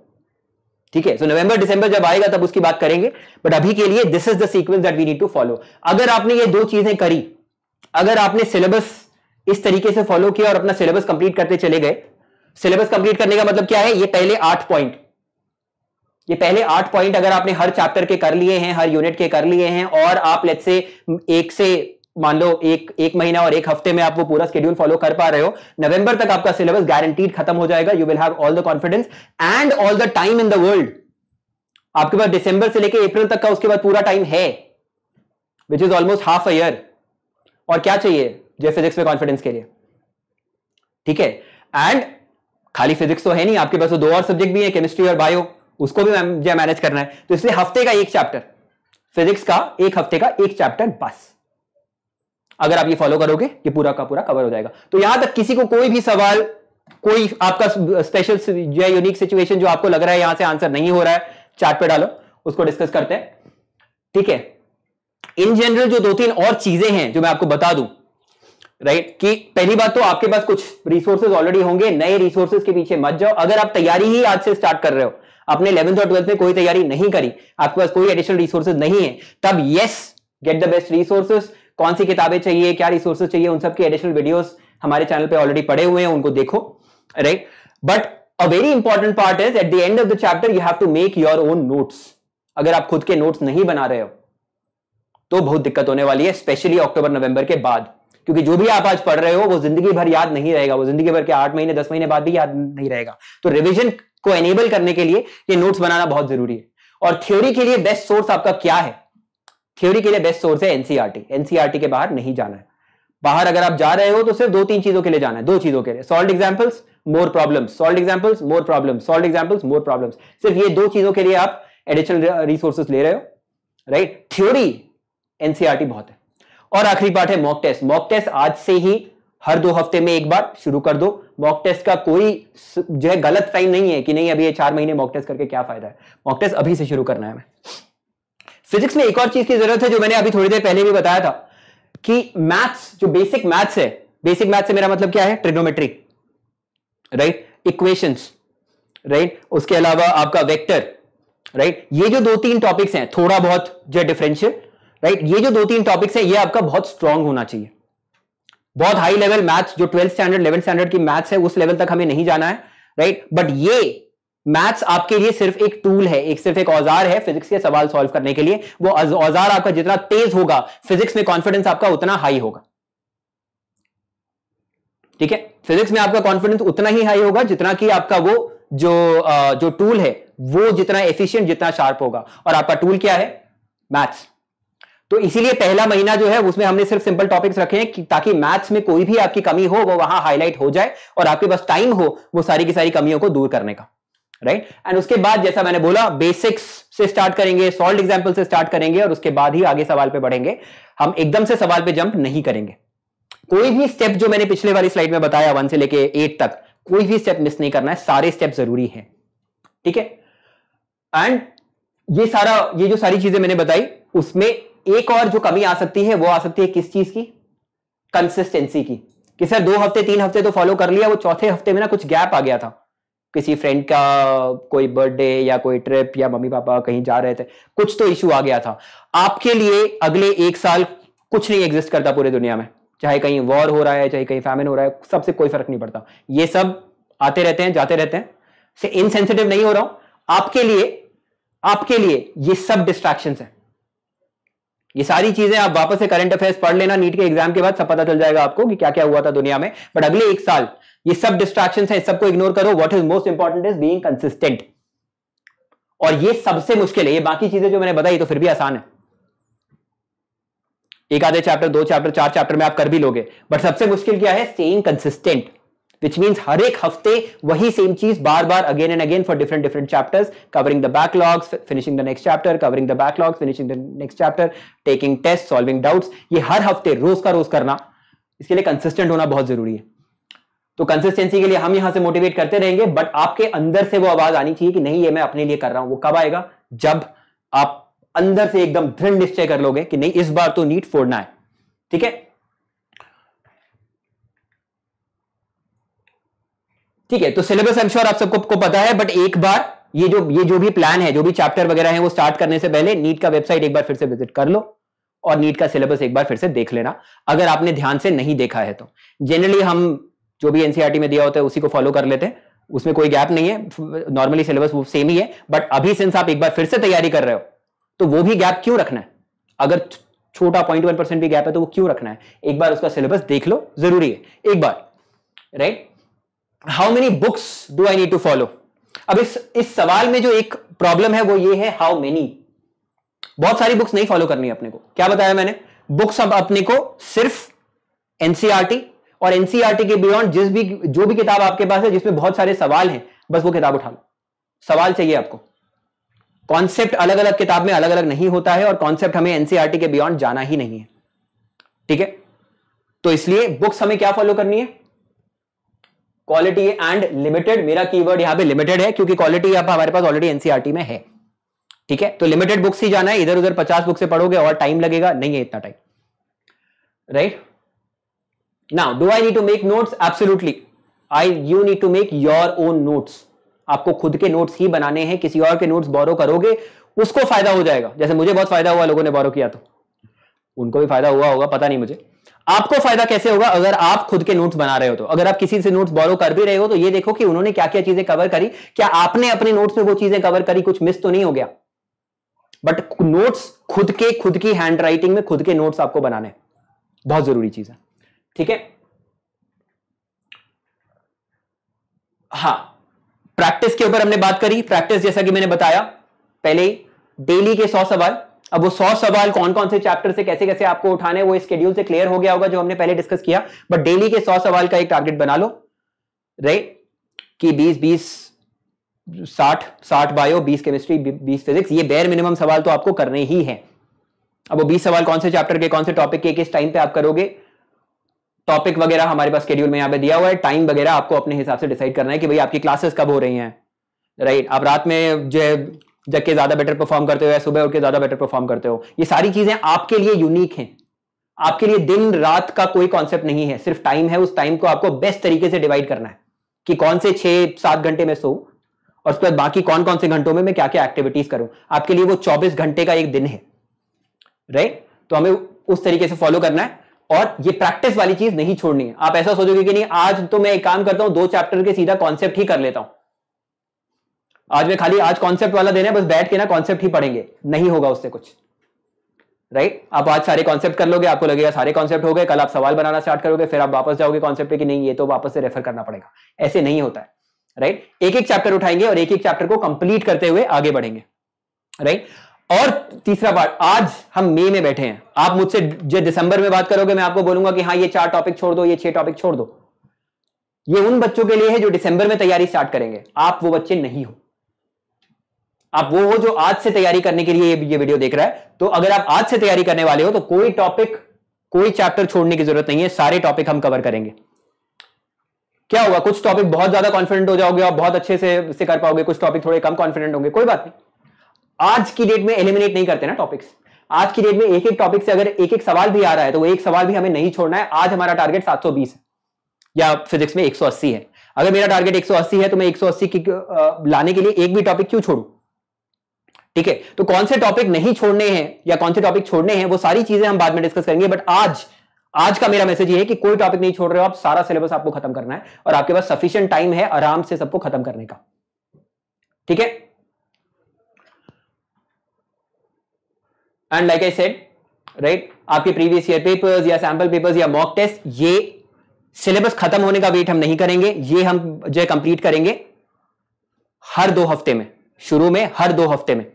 ठीक है सो नवंबर डिसंबर जब आएगा तब उसकी बात करेंगे बट अभी के लिए this is the sequence that we need to follow अगर आपने ये दो चीजें करी अगर आपने सिलेबस इस तरीके से फॉलो किया और अपना सिलेबस कंप्लीट करते चले गए सिलेबस कंप्लीट करने का मतलब क्या है ये पहले आठ पॉइंट ये पहले आठ पॉइंट अगर आपने हर चैप्टर के कर लिए हैं हर यूनिट के कर लिए हैं और आप लेट से एक से मान लो एक एक महीना और एक हफ्ते में आप वो पूरा स्केड्यूल फॉलो कर पा रहे हो नवंबर तक आपका सिलेबस गारंटीड खत्म हो जाएगा you will have all the confidence and all the time in the world आपके पास दिसंबर से लेकर अप्रैल तक का उसके बाद पूरा टाइम है which is almost half year और क्या चाहिए जो फिजिक्स में कॉन्फिडेंस के लिए ठीक है एंड खाली फिजिक्स तो है नहीं आपके पास तो दो और सब्जेक्ट भी है केमिस्ट्री और बायो उसको भी मुझे मैनेज करना है तो इसलिए हफ्ते का एक चैप्टर फिजिक्स का एक हफ्ते का एक चैप्टर बस अगर आप ये फॉलो करोगे ये पूरा का पूरा कवर हो जाएगा तो यहां तक किसी को कोई भी सवाल कोई आपका स्पेशल जो है यूनिक सिचुएशन जो आपको लग रहा है यहां से आंसर नहीं हो रहा है चार्ट पे डालो उसको डिस्कस करते हैं ठीक है थीके? इन जनरल जो दो तीन और चीजें हैं जो मैं आपको बता दूं राइट right? कि पहली बात तो आपके पास कुछ रिसोर्सेज ऑलरेडी होंगे नए रिसोर्सेज के पीछे मत जाओ अगर आप तैयारी ही आज से स्टार्ट कर रहे हो आपने इलेवंथ और ट्वेल्थ में कोई तैयारी नहीं करी आपके पास कोई एडिशनल रिसोर्सेज नहीं है तब yes get the best resources कौन सी किताबें चाहिए क्या रिसोर्सेज चाहिए उन सबके एडिशनल वीडियोज हमारे चैनल पर ऑलरेडी पड़े हुए हैं उनको देखो right but a very important part is at the end of the chapter you have to make your own notes अगर आप खुद के नोट्स नहीं बना रहे हो तो बहुत दिक्कत होने वाली है स्पेशली अक्टूबर नवंबर के बाद क्योंकि जो भी आप आज पढ़ रहे हो वो जिंदगी भर याद नहीं रहेगा वो जिंदगी भर के आठ महीने दस महीने बाद भी याद नहीं रहेगा तो रिविजन को एनेबल करने के लिए ये नोट्स बनाना बहुत जरूरी है और थ्योरी के लिए बेस्ट सोर्स आपका क्या है थ्योरी के लिए बेस्ट सोर्स है एनसीआरटी एनसीआरटी e e के बाहर नहीं जाना है बाहर अगर आप जा रहे हो तो सिर्फ दो तीन चीजों के लिए जाना है दो चीजों के लिए solved examples more problem solved examples more problem solved examples more problem सिर्फ ये दो चीजों के लिए आप एडिशनल रिसोर्सेस ले रहे हो राइट right? थ्योरी एनसीआरटी बहुत है और आखिरी पार्ट है मॉक टेस्ट मॉक टेस्ट आज से ही हर दो हफ्ते में एक बार शुरू कर दो मॉक टेस्ट का कोई जो है गलत टाइम नहीं है कि नहीं अभी ये चार महीने मॉक टेस्ट करके क्या फायदा है मॉक टेस्ट अभी से शुरू करना है फिजिक्स में एक और चीज की जरूरत है जो मैंने अभी थोड़ी देर पहले भी बताया था कि मैथ्स जो बेसिक मैथ्स है बेसिक मैथ्स से मेरा मतलब क्या है ट्रिग्नोमेट्री राइट इक्वेशंस राइट उसके अलावा आपका वेक्टर राइट ये जो दो तीन टॉपिक्स हैं थोड़ा बहुत जो डिफरेंशियल राइट ये जो दो तीन टॉपिक्स है ये आपका बहुत स्ट्रांग होना चाहिए बहुत हाई लेवल मैथ्स जो ट्वेल्थ स्टैंडर्ड इलेवन स्टैंडर्ड की मैथ्स है उस लेवल तक हमें नहीं जाना है राइट बट ये मैथ्स आपके लिए सिर्फ एक टूल है एक सिर्फ एक औजार है फिजिक्स के सवाल सॉल्व करने के लिए वो औजार आपका जितना तेज होगा फिजिक्स में कॉन्फिडेंस आपका उतना हाई होगा ठीक है फिजिक्स में आपका कॉन्फिडेंस उतना ही हाई होगा जितना कि आपका वो जो जो टूल है वो जितना एफिशियंट जितना शार्प होगा और आपका टूल क्या है मैथ्स तो इसीलिए पहला महीना जो है उसमें हमने सिर्फ सिंपल टॉपिक्स रखे हैं ताकि मैथ्स में कोई भी आपकी कमी हो वो वहां हाईलाइट हो जाए और आपके पास टाइम हो वो सारी की सारी कमियों को दूर करने का राइट right? एंड उसके बाद जैसा मैंने बोला बेसिक्स से स्टार्ट करेंगे सॉल्ट एग्जाम्पल से स्टार्ट करेंगे और उसके बाद ही आगे सवाल पे बढ़ेंगे हम एकदम से सवाल पे जंप नहीं करेंगे कोई भी स्टेप जो मैंने पिछले वाली स्लाइड में बताया वन से लेके एट तक कोई भी स्टेप मिस नहीं करना है सारे स्टेप जरूरी है ठीक है एंड ये सारा ये जो सारी चीजें मैंने बताई उसमें एक और जो कमी आ सकती है वो आ सकती है किस चीज की कंसिस्टेंसी की कि सर दो हफ्ते तीन हफ्ते तो फॉलो कर लिया वो चौथे हफ्ते में ना कुछ गैप आ गया था किसी फ्रेंड का कोई बर्थडे या कोई ट्रिप या मम्मी पापा कहीं जा रहे थे कुछ तो इश्यू आ गया था आपके लिए अगले एक साल कुछ नहीं एग्जिस्ट करता पूरे दुनिया में चाहे कहीं वॉर हो रहा है चाहे कहीं फैमिन हो रहा है सबसे कोई फर्क नहीं पड़ता ये सब आते रहते हैं जाते रहते हैं से इनसेंसिटिव नहीं हो रहा हूं आपके लिए आपके लिए ये सब डिस्ट्रैक्शन है ये सारी चीजें आप वापस से करंट अफेयर्स पढ़ लेना नीट के एग्जाम के बाद सब पता चल जाएगा आपको कि क्या क्या हुआ था दुनिया में बट अगले एक साल ये सब डिस्ट्रैक्शन है सबको इग्नोर करो what is most important is being consistent और ये सबसे मुश्किल है ये बाकी चीजें जो मैंने बताई तो फिर भी आसान है एक आधे चैप्टर दो चैप्टर चार चैप्टर में आप कर भी लोगे बट सबसे मुश्किल क्या है स्टेइंग कंसिस्टेंट विच means हर एक हफ्ते वही सेम चीज बार बार again and again for different different chapters covering the backlogs finishing the next chapter covering the backlogs finishing the next chapter taking test solving doubts ये हर हफ्ते रोज का रोज करना इसके लिए कंसिस्टेंट होना बहुत जरूरी है तो कंसिस्टेंसी के लिए हम यहां से मोटिवेट करते रहेंगे बट आपके अंदर से वो आवाज आनी चाहिए कि नहीं ये मैं अपने लिए कर रहा हूं वो कब आएगा जब आप अंदर से एकदम दृढ़ निश्चय कर लोगे कि नहीं इस बार तो नीट फोड़ना है ठीक है ठीक है तो सिलेबस एम श्योर आप सबको को पता है बट एक बार ये जो ये जो भी प्लान है जो भी चैप्टर वगैरह है वो स्टार्ट करने से पहले नीट का वेबसाइट एक बार फिर से विजिट कर लो और नीट का सिलेबस एक बार फिर से देख लेना अगर आपने ध्यान से नहीं देखा है तो जनरली हम जो भी एनसीआरटी e में दिया होता है उसी को फॉलो कर लेते हैं उसमें कोई गैप नहीं है नॉर्मली सिलेबस वो सेम ही है बट अभी सिंस आप एक बार फिर से तैयारी कर रहे हो तो वो भी गैप क्यों रखना है अगर छोटा पॉइंट वन परसेंट भी गैप है तो वो क्यों रखना है एक बार उसका सिलेबस देख लो जरूरी है एक बार right how many books do I need to follow अब इस इस सवाल में जो एक प्रॉब्लम है वो ये है हाउ मेनी बहुत सारी बुक्स नहीं फॉलो करनी है अपने को क्या बताया मैंने बुक्स अब अपने को सिर्फ एनसीआरटी e और एनसीआरटी e के बियॉन्ड जिस भी जो भी किताब आपके पास है जिसमें बहुत सारे सवाल हैं बस वो किताब उठा लो सवाल चाहिए आपको कॉन्सेप्ट अलग अलग किताब में अलग अलग नहीं होता है और कॉन्सेप्ट हमें एनसीआरटी e के बियॉन्ड जाना ही नहीं है ठीक है तो इसलिए बुक्स हमें क्या फॉलो करनी है क्वालिटी एंड लिमिटेड मेरा कीवर्ड यहाँ पे लिमिटेड है क्योंकि क्वालिटी आप हमारे पास ऑलरेडी एनसीआरटी e में है ठीक है तो लिमिटेड बुक्स ही जाना है इधर उधर पचास बुक से पढ़ोगे और टाइम लगेगा नहीं है इतना time right now do I need to make notes absolutely I you need to make your own notes आपको खुद के नोट्स ही बनाने हैं किसी और के नोट्स बोरो करोगे उसको फायदा हो जाएगा जैसे मुझे बहुत फायदा हुआ लोगों ने बोरो किया तो उनको भी फायदा हुआ होगा पता नहीं मुझे आपको फायदा कैसे होगा अगर आप खुद के नोट्स बना रहे हो तो अगर आप किसी से नोट्स बॉरो कर भी रहे हो तो ये देखो कि उन्होंने क्या क्या चीजें कवर करी क्या आपने अपने नोट्स में वो चीजें कवर करी कुछ मिस तो नहीं हो गया बट नोट्स खुद के खुद की हैंड राइटिंग में खुद के नोट्स आपको बनाने बहुत जरूरी चीज है ठीक है हा प्रैक्टिस के ऊपर हमने बात करी प्रैक्टिस जैसा कि मैंने बताया पहले डेली के सौ सवाल अब वो सौ सवाल कौन कौन से चैप्टर से कैसे कैसे आपको उठाने वो स्केड्यूल से क्लियर हो गया होगा जो हमने पहले डिस्कस किया बट डेली के सौ सवाल का एक टारगेट बना लो राइट कि बीस बीस साठ साठ बायो बीस केमिस्ट्री बीस फिजिक्स ये बेर मिनिमम सवाल तो आपको करने ही है अब वो बीस सवाल कौन से चैप्टर के कौन से टॉपिक के किस टाइम पे आप करोगे टॉपिक वगैरह हमारे पास शेड्यूल में यहाँ पे दिया हुआ है टाइम वगैरह आपको अपने हिसाब से डिसाइड करना है कि भाई आपकी क्लासेस कब हो रही हैं राइट right. आप रात में जो है जबकि ज्यादा बेटर परफॉर्म करते हो या सुबह उठ के ज्यादा बेटर परफॉर्म करते हो ये सारी चीजें आपके लिए यूनिक हैं आपके लिए दिन रात का कोई कॉन्सेप्ट नहीं है सिर्फ टाइम है उस टाइम को आपको बेस्ट तरीके से डिवाइड करना है कि कौन से छह सात घंटे में सो और उसके बाद बाकी कौन कौन से घंटों में मैं क्या क्या एक्टिविटीज करूं आपके लिए वो चौबीस घंटे का एक दिन है राइट तो हमें उस तरीके से फॉलो करना है और ये प्रैक्टिस वाली चीज नहीं छोड़नी है आप ऐसा सोचोगे कि नहीं आज तो मैं एक काम करता हूं दो चैप्टर के सीधा कॉन्सेप्ट ही कर लेता हूं आज मैं खाली आज कॉन्सेप्ट वाला देना है बस बैठ के ना कॉन्सेप्ट ही पढ़ेंगे नहीं होगा उससे कुछ राइट right? आप आज सारे कॉन्सेप्ट कर लोगे आपको लगेगा सारे कॉन्सेप्ट हो गए कल आप सवाल बनाना स्टार्ट करोगे फिर आप वापस जाओगे कॉन्सेप्ट पे कि नहीं ये तो वापस से रेफर करना पड़ेगा ऐसे नहीं होता है राइट right? एक एक चैप्टर उठाएंगे और एक एक चैप्टर को कंप्लीट करते हुए आगे बढ़ेंगे राइट right? और तीसरा पार्ट आज हम मई में बैठे हैं आप मुझसे जो दिसंबर में बात करोगे मैं आपको बोलूंगा कि हाँ ये चार टॉपिक छोड़ दो ये छह टॉपिक छोड़ दो ये उन बच्चों के लिए है जो दिसंबर में तैयारी स्टार्ट करेंगे आप वो बच्चे नहीं हो आप वो हो जो आज से तैयारी करने के लिए ये वीडियो देख रहा है तो अगर आप आज से तैयारी करने वाले हो तो कोई टॉपिक कोई चैप्टर छोड़ने की जरूरत नहीं है सारे टॉपिक हम कवर करेंगे क्या होगा कुछ टॉपिक बहुत ज्यादा कॉन्फिडेंट हो जाओगे आप बहुत अच्छे से इससे कर पाओगे कुछ टॉपिक थोड़े कम कॉन्फिडेंट होंगे कोई बात नहीं आज की डेट में एलिमिनेट नहीं करते ना टॉपिक्स आज की डेट में एक एक टॉपिक से अगर एक एक सवाल भी आ रहा है तो वो एक सवाल भी हमें नहीं छोड़ना है आज हमारा टारगेट 720 है या फिजिक्स में 180 है अगर मेरा टारगेट 180 है तो मैं 180 की लाने के लिए एक भी टॉपिक क्यों छोड़ू ठीक है तो कौन से टॉपिक नहीं छोड़ने हैं या कौन से टॉपिक छोड़ने हैं वो सारी चीजें हम बाद में डिस्कस करेंगे बट आज आज का मेरा मैसेज ये है कि कोई टॉपिक नहीं छोड़ रहे हो आप सारा सिलेबस आपको खत्म करना है और आपके पास सफिशियंट टाइम है आराम से सबको खत्म करने का ठीक है and like I said right आपके प्रीवियस ईयर पेपर्स या सैंपल पेपर्स या मॉक टेस्ट ये सिलेबस खत्म होने का वेट हम नहीं करेंगे ये हम जो है कंप्लीट करेंगे हर दो हफ्ते में शुरू में हर दो हफ्ते में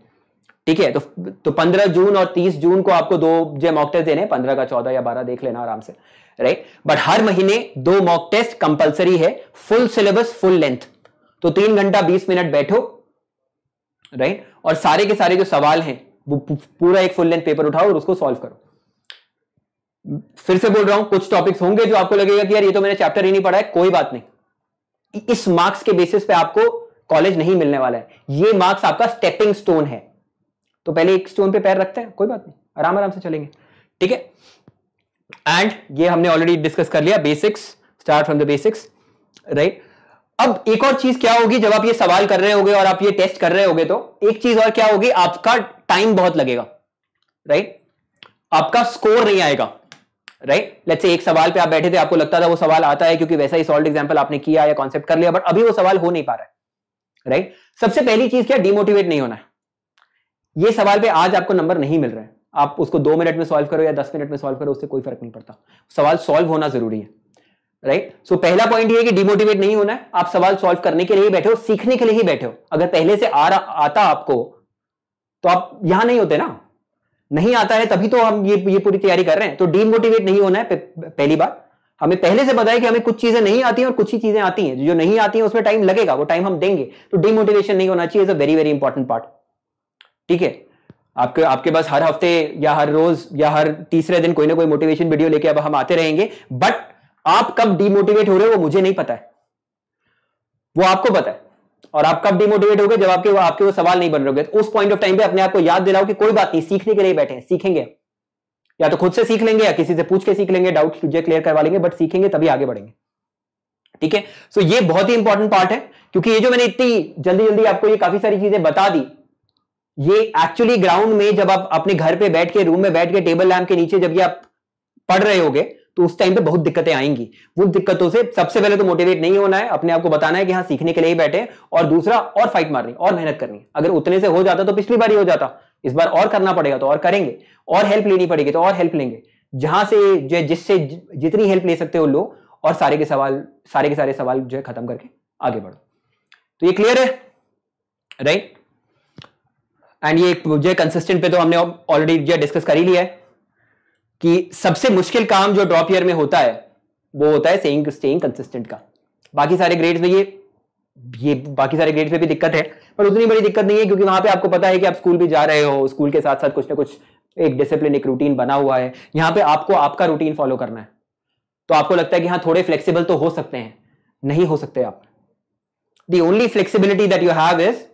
ठीक है तो तो 15 जून और 30 जून को आपको दो जो मॉक टेस्ट देने पंद्रह का चौदह या बारह देख लेना आराम से राइट बट हर महीने दो मॉक टेस्ट कंपलसरी है फुल सिलेबस फुल लेंथ तो तीन घंटा बीस मिनट बैठो राइट और सारे के सारे जो सवाल हैं वो पूरा एक फुल लेंथ पेपर उठाओ और उसको सॉल्व करो फिर से बोल रहा हूं कुछ टॉपिक्स होंगे जो आपको लगेगा कि यार ये तो मैंने चैप्टर ही नहीं पढ़ा है कोई बात नहीं इस मार्क्स के बेसिस पे आपको कॉलेज नहीं मिलने वाला है ये मार्क्स आपका स्टेपिंग स्टोन है तो पहले एक स्टोन पे पैर रखते हैं कोई बात नहीं आराम आराम से चलेंगे ठीक है एंड ये हमने ऑलरेडी डिस्कस कर लिया basics start from the basics right अब एक और चीज क्या होगी जब आप ये सवाल कर रहे हो और आप ये टेस्ट कर रहे हो तो एक चीज और क्या होगी आपका टाइम बहुत लगेगा राइट आपका स्कोर नहीं आएगा राइट लेट्स से एक सवाल पे आप बैठे थे आपको लगता था वो सवाल आता है क्योंकि वैसा ही सॉल्ड एग्जाम्पल आपने किया या कॉन्सेप्ट कर लिया बट अभी वो सवाल हो नहीं पा रहा है राइट सबसे पहली चीज क्या डिमोटिवेट नहीं होना है ये सवाल पे आज आपको नंबर नहीं मिल रहा है आप उसको दो मिनट में सॉल्व करो या दस मिनट में सॉल्व करो उससे कोई फर्क नहीं पड़ता सवाल सॉल्व होना जरूरी है राइट right? सो so, पहला पॉइंट ये कि डिमोटिवेट नहीं होना है आप सवाल सॉल्व करने के लिए बैठे हो सीखने के लिए ही बैठे हो अगर पहले से आ रहा आता आपको तो आप यहां नहीं होते ना नहीं आता है तभी तो हम ये ये पूरी तैयारी कर रहे हैं तो डिमोटिवेट नहीं होना है पहली बार हमें पहले से पता है कि हमें कुछ चीजें नहीं आती और कुछ ही चीजें आती हैं जो नहीं आती है उसमें टाइम लगेगा वो टाइम हम देंगे तो डिमोटिवेशन नहीं होना चाहिए is a very very important part ठीक है आपके आपके पास हर हफ्ते या हर रोज या हर तीसरे दिन कोई ना कोई मोटिवेशन वीडियो लेके अब हम आते रहेंगे बट आप कब डिमोटिवेट हो रहे हो वो मुझे नहीं पता है वो आपको पता है और आप कब डिमोटिवेट हो गए जब आपके वो आपके वो सवाल नहीं बन रहे तो उस पॉइंट ऑफ टाइम पे अपने आप को याद दिलाओ कि कोई बात नहीं सीखने के लिए बैठे हैं सीखेंगे या तो खुद से सीख लेंगे या किसी से पूछ के सीख लेंगे डाउट चीजें क्लियर करवा लेंगे बट सीखेंगे तभी आगे बढ़ेंगे ठीक है सो ये बहुत ही इंपॉर्टेंट पार्ट है क्योंकि ये जो मैंने इतनी जल्दी जल्दी आपको ये काफी सारी चीजें बता दी ये एक्चुअली ग्राउंड में जब आप अपने घर पे बैठ के रूम में बैठ के टेबल लैम्प के नीचे जब ये आप पढ़ रहे होगे तो उस टाइम पे बहुत दिक्कतें आएंगी उन दिक्कतों से सबसे पहले तो मोटिवेट नहीं होना है अपने आप को बताना है कि हाँ सीखने के लिए ही बैठे और दूसरा और फाइट मारनी और मेहनत करनी अगर उतने से हो जाता तो पिछली बार ही हो जाता इस बार और करना पड़ेगा तो और करेंगे और हेल्प लेनी पड़ेगी तो और हेल्प लेंगे जहां से जो जिससे जितनी हेल्प ले सकते हो लो और सारे के सवाल सारे के सारे सवाल जो है खत्म करके आगे बढ़ो तो ये क्लियर है राइट एंड ये जो है कंसिस्टेंट पे तो हमने ऑलरेडी जो डिस्कस कर ही लिया है कि सबसे मुश्किल काम जो ड्रॉप ईयर में होता है वो होता है सेइंग स्टेइंग कंसिस्टेंट का बाकी सारे ग्रेड्स में ये ये बाकी सारे ग्रेड्स में भी दिक्कत है पर उतनी बड़ी दिक्कत नहीं है क्योंकि वहां पे आपको पता है कि आप स्कूल भी जा रहे हो स्कूल के साथ साथ कुछ ना कुछ एक डिसिप्लिन एक रूटीन बना हुआ है यहाँ पे आपको आपका रूटीन फॉलो करना है तो आपको लगता है कि हाँ थोड़े फ्लेक्सीबल तो हो सकते हैं नहीं हो सकते आप the only flexibility that you have is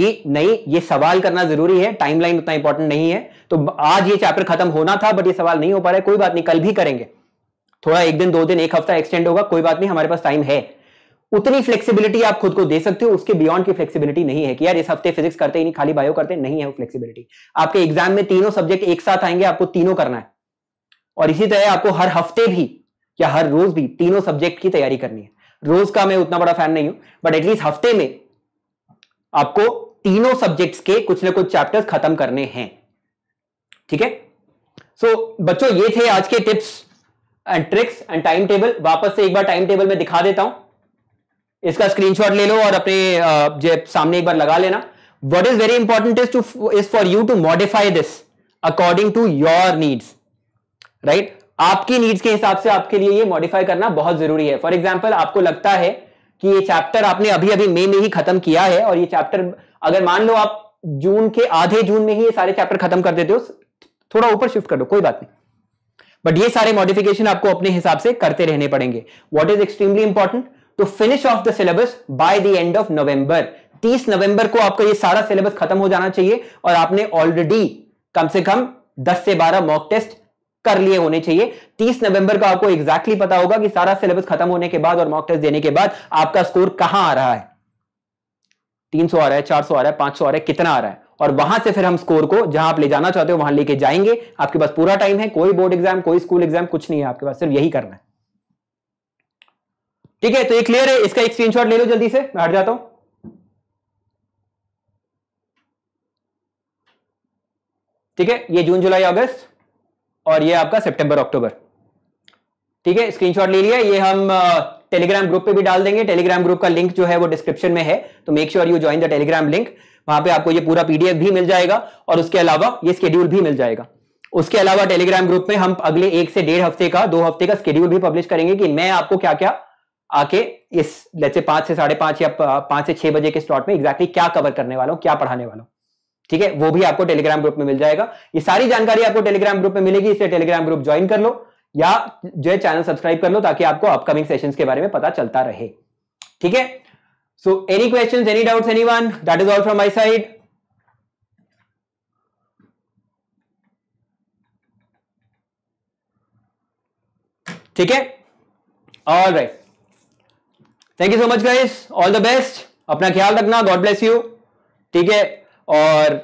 कि नहीं ये सवाल करना जरूरी है टाइमलाइन उतना इंपॉर्टेंट नहीं है तो आज ये चैप्टर खत्म होना था बट ये सवाल नहीं हो पा रहा है कोई बात नहीं कल भी करेंगे थोड़ा एक दिन दो दिन एक हफ्ता एक्सटेंड होगा कोई बात नहीं हमारे पास टाइम है उतनी फ्लेक्सिबिलिटी आप खुद को दे सकते हो उसके बियॉन्ड की फ्लेक्सिबिलिटी नहीं है कि यार इस हफ्ते फिजिक्स करते ही नहीं खाली बायो करते नहीं है वो फ्लेक्सिबिलिटी आपके एग्जाम में तीनों सब्जेक्ट एक साथ आएंगे आपको तीनों करना है और इसी तरह आपको हर हफ्ते भी या हर रोज भी तीनों सब्जेक्ट की तैयारी करनी है रोज का मैं उतना बड़ा फैन नहीं हूं बट एटलीस्ट हफ्ते में आपको तीनों सब्जेक्ट्स के कुछ ना कुछ चैप्टर्स खत्म करने हैं ठीक है सो बच्चों ये थे आज के tips and tricks and time table वापस से एक बार टाइम टेबल में दिखा देता हूं इसका स्क्रीनशॉट ले लो और अपने जेब सामने एक बार लगा लेना what is very important is to is for you to modify this according to your needs right आपकी नीड्स के हिसाब से आपके लिए ये मॉडिफाई करना बहुत जरूरी है फॉर एग्जाम्पल आपको लगता है कि ये चैप्टर आपने अभी अभी मई में ही खत्म किया है और ये चैप्टर अगर मान लो आप जून के आधे जून में ही ये सारे चैप्टर खत्म कर देते हो थोड़ा ऊपर शिफ्ट कर दो कोई बात नहीं बट ये सारे मॉडिफिकेशन आपको अपने हिसाब से करते रहने पड़ेंगे what is extremely important to finish off the syllabus by the end of November 30 नवंबर को आपका ये सारा सिलेबस खत्म हो जाना चाहिए और आपने ऑलरेडी कम से कम 10 से 12 मॉक टेस्ट कर लिए होने चाहिए 30 नवंबर को आपको एग्जैक्टली exactly पता होगा कि सारा सिलेबस खत्म होने के बाद और मॉक टेस्ट देने के बाद आपका स्कोर कहां आ रहा है तीन सौ आ रहा है चार सौ आ रहा है पांच सौ आ रहा है कितना आ रहा है और वहां से फिर हम स्कोर को जहां आप ले जाना चाहते हो वहां लेके जाएंगे आपके पास पूरा टाइम है कोई बोर्ड एग्जाम कोई स्कूल एग्जाम कुछ नहीं है आपके पास सिर्फ यही करना है ठीक है तो ये क्लियर है इसका एक स्क्रीन ले लो जल्दी से मैं हट जाता हूं ठीक है ये जून जुलाई अगस्त और ये आपका सितंबर अक्टूबर ठीक है स्क्रीनशॉट ले लिया ये हम टेलीग्राम ग्रुप पे भी डाल देंगे टेलीग्राम ग्रुप का लिंक जो है वो डिस्क्रिप्शन में है तो make sure you join the Telegram link वहां पे आपको ये पूरा पीडीएफ भी मिल जाएगा और उसके अलावा ये स्केड्यूल भी मिल जाएगा उसके अलावा टेलीग्राम ग्रुप में हम अगले एक से डेढ़ हफ्ते का दो हफ्ते का स्केड्यूल भी पब्लिश करेंगे कि मैं आपको क्या क्या आके इस जैसे पांच से साढ़े पांच या पांच से छह बजे के स्लॉट में एक्जैक्टली क्या कवर करने वाला हूँ क्या पढ़ाने वाला हूँ ठीक है वो भी आपको टेलीग्राम ग्रुप में मिल जाएगा ये सारी जानकारी आपको टेलीग्राम ग्रुप में मिलेगी इसलिए टेलीग्राम ग्रुप ज्वाइन कर लो या जो है चैनल सब्सक्राइब कर लो ताकि आपको अपकमिंग सेशंस के बारे में पता चलता रहे ठीक है so any question any doubt any one that is all from my side ठीक है all right thank you so much guys all the best अपना ख्याल रखना गॉड ब्लेस यू ठीक है और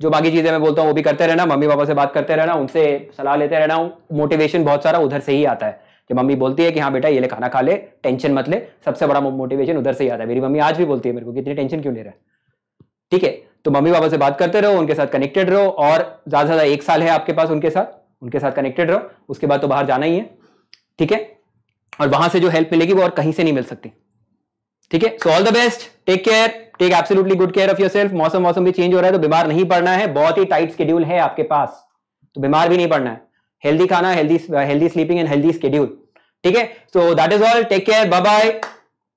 जो बाकी चीज़ें मैं बोलता हूँ वो भी करते रहना मम्मी पापा से बात करते रहना उनसे सलाह लेते रहना हूँ मोटिवेशन बहुत सारा उधर से ही आता है जब मम्मी बोलती है कि हाँ बेटा ये ले खाना खा ले टेंशन मत ले सबसे बड़ा मोटिवेशन उधर से ही आता है मेरी मम्मी आज भी बोलती है मेरे को कितनी टेंशन क्यों ले रहा है ठीक है तो मम्मी पापा से बात करते रहो उनके साथ कनेक्टेड रहो और ज़्यादा से ज़्यादा एक साल है आपके पास उनके साथ उनके साथ कनेक्टेड रहो उसके बाद तो बाहर जाना ही है ठीक है और वहां से जो हेल्प मिलेगी वो और कहीं से नहीं मिल सकती ठीक है so all the best take care take absolutely good care of yourself मौसम मौसम भी चेंज हो रहा है तो बीमार नहीं पड़ना है बहुत ही टाइट स्केड्यूल है आपके पास तो बीमार भी नहीं पड़ना है हेल्दी खाना healthy healthy sleeping and healthy schedule ठीक है so that is all take care bye bye